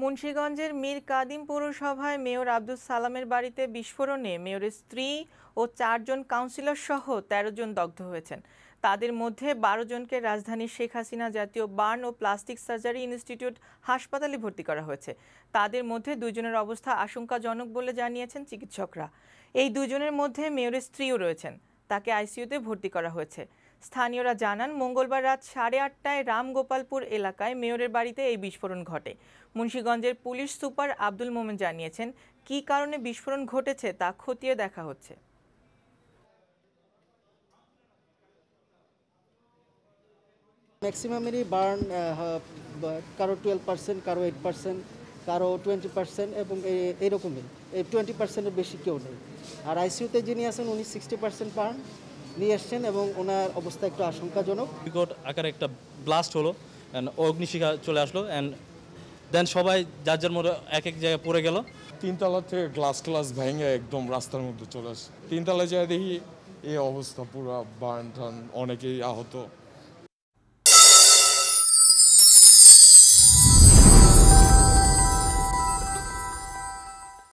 মুন্সীগঞ্জের মীর কাদিম পৌরসভায় মেয়র আব্দুল সালামের বাড়িতে বিস্ফোরণে মেয়রের স্ত্রী ও চারজন কাউন্সিলর সহ ১৩ জন দগ্ধ হয়েছেন তাদের মধ্যে বারো জনকে রাজধানীর শেখ হাসিনা জাতীয় বার্ন ও প্লাস্টিক সার্জারি ইনস্টিটিউট হাসপাতালে ভর্তি করা হয়েছে তাদের মধ্যে দুজনের অবস্থা আশঙ্কাজনক বলে জানিয়েছেন চিকিৎসকরা এই দুজনের মধ্যে মেয়রের স্ত্রীও রয়েছেন তাকে আইসিইউতে ভর্তি করা হয়েছে স্থানীয়রা জানান মঙ্গলবার রাত সাড়ে আটটায় রামগোপালপুর এলাকায় মেয়রের বাড়িতে এই বিস্ফোরণ ঘটে মুন্সীগঞ্জের পুলিশ সুপার আব্দুল মোমেন জানিয়েছেন কি কারণে বিস্ফোরণ ঘটেছে তা খতিয়ে দেখা হচ্ছে ম্যাক্সিমামেরই বার্ন কারো টুয়েলভ পার্সেন্ট কারো এইট পার্সেন্ট কারো টোয়েন্টি পার্সেন্ট এবং এইরকমই এই টোয়েন্টি পার্সেন্টের বেশি কেউ নেই আর আইসিউতে যিনি আছেন উনি সিক্সটি পার্সেন্ট বার্ন নিয়ে এসছেন এবং ওনার অবস্থা একটু আশঙ্কাজনক বিকট আকারে একটা ব্লাস্ট হলো অগ্নিশিখা চলে আসলো অ্যান্ড দেন সবাই যার যার মতো এক এক জায়গায় পড়ে গেল তিনতলা থেকে গ্লাস ক্লাস ভেঙে একদম রাস্তার মধ্যে চলে আসে তিনতলা যায় দেখি এই অবস্থা পুরো বার্ন টান অনেকেই আহত